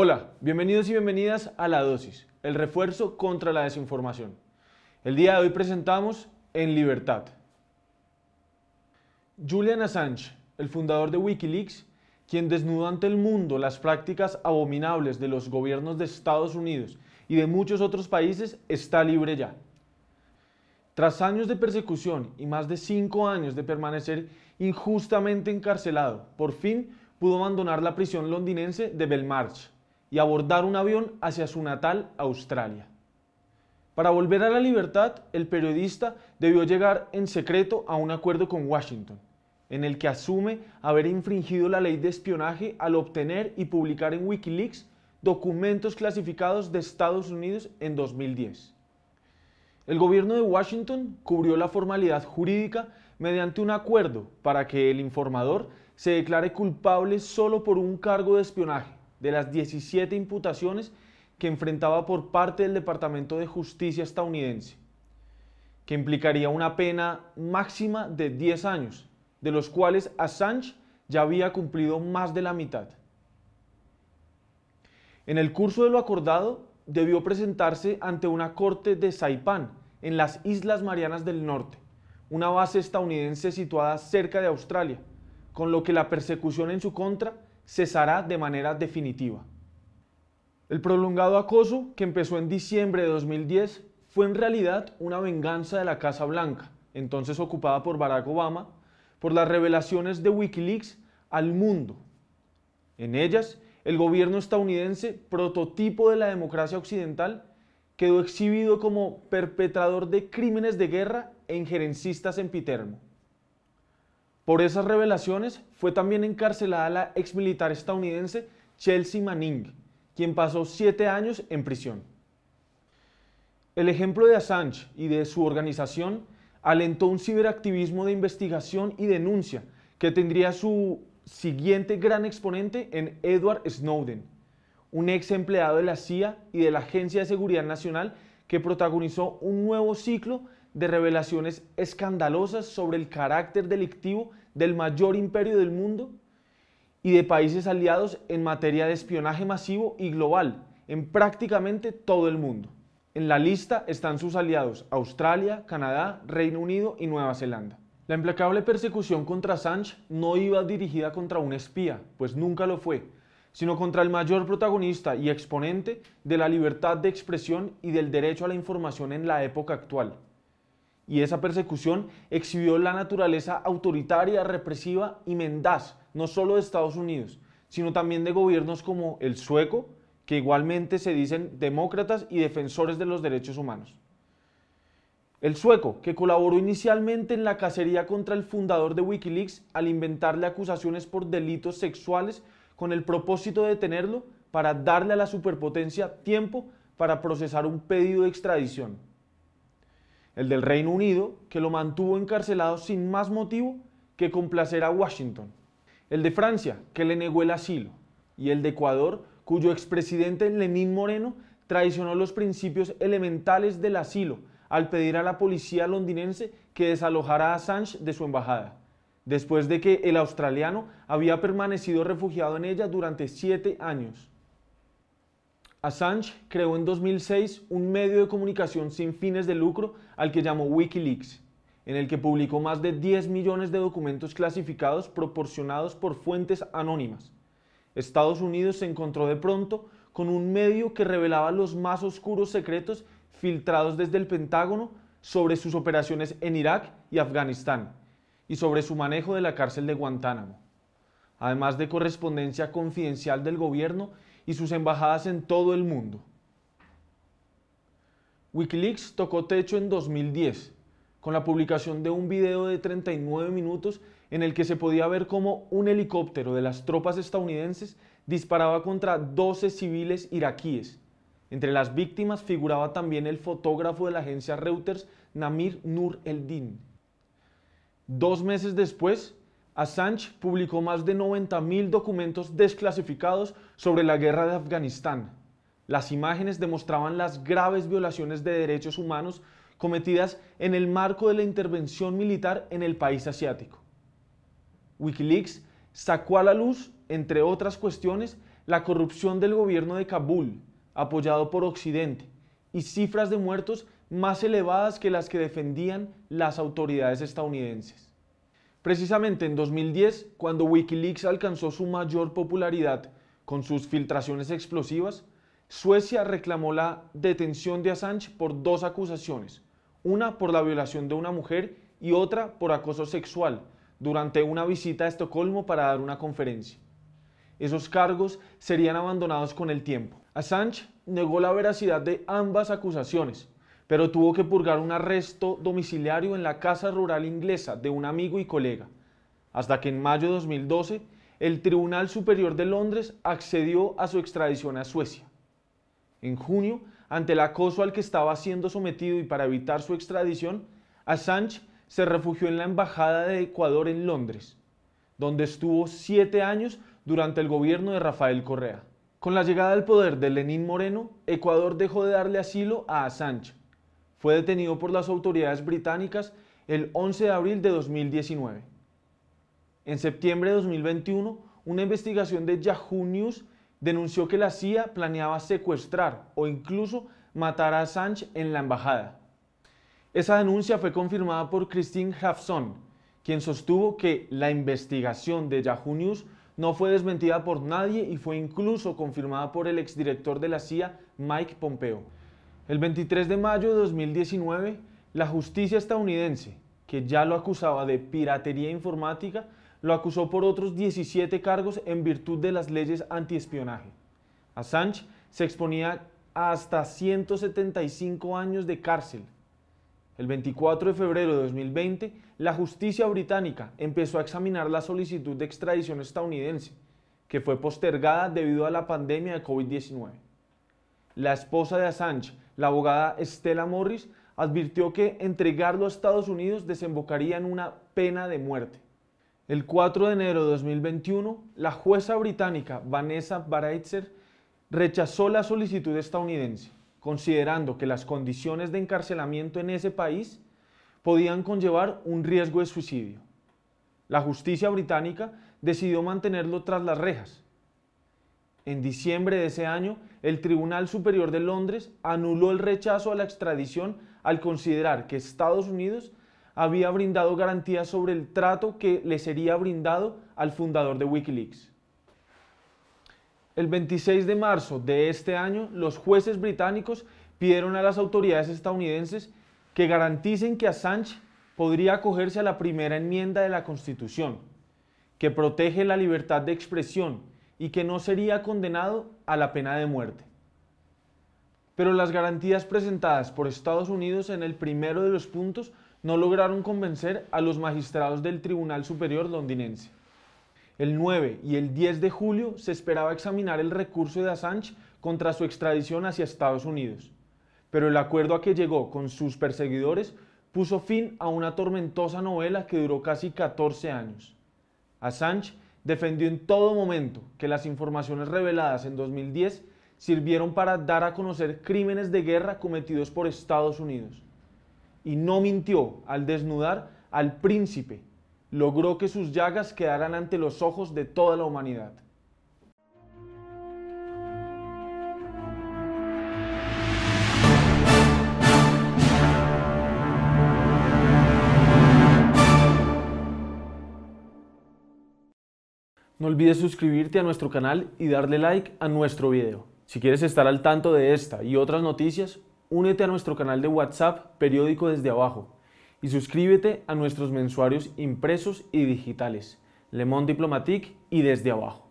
Hola, bienvenidos y bienvenidas a La Dosis, el refuerzo contra la desinformación. El día de hoy presentamos En Libertad. Julian Assange, el fundador de Wikileaks, quien desnudó ante el mundo las prácticas abominables de los gobiernos de Estados Unidos y de muchos otros países, está libre ya. Tras años de persecución y más de cinco años de permanecer injustamente encarcelado, por fin pudo abandonar la prisión londinense de Belmarsh y abordar un avión hacia su natal Australia. Para volver a la libertad, el periodista debió llegar en secreto a un acuerdo con Washington, en el que asume haber infringido la ley de espionaje al obtener y publicar en Wikileaks documentos clasificados de Estados Unidos en 2010. El gobierno de Washington cubrió la formalidad jurídica mediante un acuerdo para que el informador se declare culpable solo por un cargo de espionaje, de las 17 imputaciones que enfrentaba por parte del Departamento de Justicia estadounidense, que implicaría una pena máxima de 10 años, de los cuales Assange ya había cumplido más de la mitad. En el curso de lo acordado, debió presentarse ante una corte de Saipán, en las Islas Marianas del Norte, una base estadounidense situada cerca de Australia, con lo que la persecución en su contra cesará de manera definitiva. El prolongado acoso que empezó en diciembre de 2010 fue en realidad una venganza de la Casa Blanca, entonces ocupada por Barack Obama, por las revelaciones de Wikileaks al mundo. En ellas, el gobierno estadounidense, prototipo de la democracia occidental, quedó exhibido como perpetrador de crímenes de guerra e en Pitermo. Por esas revelaciones fue también encarcelada la ex militar estadounidense Chelsea Manning, quien pasó siete años en prisión. El ejemplo de Assange y de su organización alentó un ciberactivismo de investigación y denuncia que tendría su siguiente gran exponente en Edward Snowden, un ex empleado de la CIA y de la Agencia de Seguridad Nacional que protagonizó un nuevo ciclo de revelaciones escandalosas sobre el carácter delictivo del mayor imperio del mundo y de países aliados en materia de espionaje masivo y global en prácticamente todo el mundo. En la lista están sus aliados Australia, Canadá, Reino Unido y Nueva Zelanda. La implacable persecución contra Assange no iba dirigida contra un espía, pues nunca lo fue, sino contra el mayor protagonista y exponente de la libertad de expresión y del derecho a la información en la época actual, y esa persecución exhibió la naturaleza autoritaria, represiva y mendaz, no solo de Estados Unidos, sino también de gobiernos como el sueco, que igualmente se dicen demócratas y defensores de los derechos humanos. El sueco, que colaboró inicialmente en la cacería contra el fundador de Wikileaks al inventarle acusaciones por delitos sexuales con el propósito de detenerlo para darle a la superpotencia tiempo para procesar un pedido de extradición el del Reino Unido, que lo mantuvo encarcelado sin más motivo que complacer a Washington, el de Francia, que le negó el asilo, y el de Ecuador, cuyo expresidente Lenín Moreno traicionó los principios elementales del asilo al pedir a la policía londinense que desalojara a Assange de su embajada, después de que el australiano había permanecido refugiado en ella durante siete años. Assange creó en 2006 un medio de comunicación sin fines de lucro al que llamó Wikileaks, en el que publicó más de 10 millones de documentos clasificados proporcionados por fuentes anónimas. Estados Unidos se encontró de pronto con un medio que revelaba los más oscuros secretos filtrados desde el Pentágono sobre sus operaciones en Irak y Afganistán y sobre su manejo de la cárcel de Guantánamo. Además de correspondencia confidencial del gobierno y sus embajadas en todo el mundo. Wikileaks tocó techo en 2010 con la publicación de un video de 39 minutos en el que se podía ver cómo un helicóptero de las tropas estadounidenses disparaba contra 12 civiles iraquíes. Entre las víctimas figuraba también el fotógrafo de la agencia Reuters, Namir Nur Eldin. din Dos meses después, Assange publicó más de 90.000 documentos desclasificados sobre la guerra de Afganistán. Las imágenes demostraban las graves violaciones de derechos humanos cometidas en el marco de la intervención militar en el país asiático. Wikileaks sacó a la luz, entre otras cuestiones, la corrupción del gobierno de Kabul, apoyado por Occidente, y cifras de muertos más elevadas que las que defendían las autoridades estadounidenses. Precisamente en 2010, cuando Wikileaks alcanzó su mayor popularidad con sus filtraciones explosivas, Suecia reclamó la detención de Assange por dos acusaciones, una por la violación de una mujer y otra por acoso sexual, durante una visita a Estocolmo para dar una conferencia. Esos cargos serían abandonados con el tiempo. Assange negó la veracidad de ambas acusaciones, pero tuvo que purgar un arresto domiciliario en la casa rural inglesa de un amigo y colega, hasta que en mayo de 2012 el Tribunal Superior de Londres accedió a su extradición a Suecia. En junio, ante el acoso al que estaba siendo sometido y para evitar su extradición, Assange se refugió en la Embajada de Ecuador en Londres, donde estuvo siete años durante el gobierno de Rafael Correa. Con la llegada al poder de Lenín Moreno, Ecuador dejó de darle asilo a Assange fue detenido por las autoridades británicas el 11 de abril de 2019. En septiembre de 2021, una investigación de Yahoo News denunció que la CIA planeaba secuestrar o incluso matar a Assange en la embajada. Esa denuncia fue confirmada por Christine Hafson, quien sostuvo que la investigación de Yahoo News no fue desmentida por nadie y fue incluso confirmada por el exdirector de la CIA, Mike Pompeo. El 23 de mayo de 2019, la justicia estadounidense, que ya lo acusaba de piratería informática, lo acusó por otros 17 cargos en virtud de las leyes antiespionaje. Assange se exponía a hasta 175 años de cárcel. El 24 de febrero de 2020, la justicia británica empezó a examinar la solicitud de extradición estadounidense, que fue postergada debido a la pandemia de COVID-19. La esposa de Assange, la abogada Stella Morris advirtió que entregarlo a Estados Unidos desembocaría en una pena de muerte. El 4 de enero de 2021, la jueza británica Vanessa Baraitzer rechazó la solicitud estadounidense, considerando que las condiciones de encarcelamiento en ese país podían conllevar un riesgo de suicidio. La justicia británica decidió mantenerlo tras las rejas, en diciembre de ese año, el Tribunal Superior de Londres anuló el rechazo a la extradición al considerar que Estados Unidos había brindado garantías sobre el trato que le sería brindado al fundador de Wikileaks. El 26 de marzo de este año, los jueces británicos pidieron a las autoridades estadounidenses que garanticen que Assange podría acogerse a la primera enmienda de la Constitución, que protege la libertad de expresión y que no sería condenado a la pena de muerte. Pero las garantías presentadas por Estados Unidos en el primero de los puntos no lograron convencer a los magistrados del Tribunal Superior londinense. El 9 y el 10 de julio se esperaba examinar el recurso de Assange contra su extradición hacia Estados Unidos, pero el acuerdo a que llegó con sus perseguidores puso fin a una tormentosa novela que duró casi 14 años. Assange defendió en todo momento que las informaciones reveladas en 2010 sirvieron para dar a conocer crímenes de guerra cometidos por Estados Unidos. Y no mintió al desnudar al príncipe. Logró que sus llagas quedaran ante los ojos de toda la humanidad. No olvides suscribirte a nuestro canal y darle like a nuestro video. Si quieres estar al tanto de esta y otras noticias, únete a nuestro canal de WhatsApp Periódico desde abajo y suscríbete a nuestros mensuarios impresos y digitales, Le Monde Diplomatique y desde abajo.